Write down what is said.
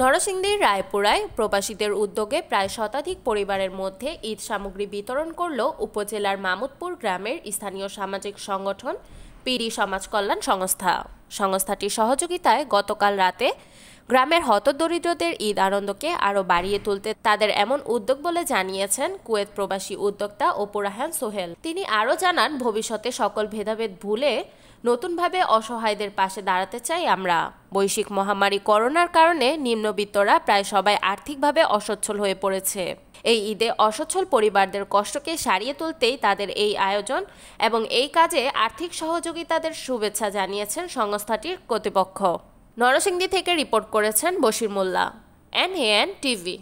নরসিংদীর রায়পুরায় প্রবাসীদের উদ্যোগে প্রায় শতাধিক পরিবারের মধ্যে ঈদ সামগ্রী বিতরণ করল উপজেলার মামুদপুর গ্রামের স্থানীয় সামাজিক সংগঠন পিড়ি সমাজ কল্যাণ সংস্থা সংস্থাটির সহযোগিতায় গতকাল রাতে গ্রামের হতদরিদ্রদের ঈদ আনন্দকে আরও বাড়িয়ে তুলতে তাদের এমন উদ্যোগ বলে জানিয়েছেন কুয়েত প্রবাসী উদ্যোক্তা ওপরাহান সোহেল তিনি আরও জানান ভবিষ্যতে সকল ভেদাভেদ ভুলে নতুনভাবে অসহায়দের পাশে দাঁড়াতে চাই আমরা বৈশ্বিক মহামারী করোনার কারণে নিম্নবিত্তরা প্রায় সবাই আর্থিকভাবে অসচ্ছল হয়ে পড়েছে এই ঈদে অসচ্ছল পরিবারদের কষ্টকে সারিয়ে তুলতেই তাদের এই আয়োজন এবং এই কাজে আর্থিক সহযোগিতাদের শুভেচ্ছা জানিয়েছেন সংস্থাটির কর্তৃপক্ষ নরসিংদী থেকে রিপোর্ট করেছেন বশির মোল্লা এনএএন টিভি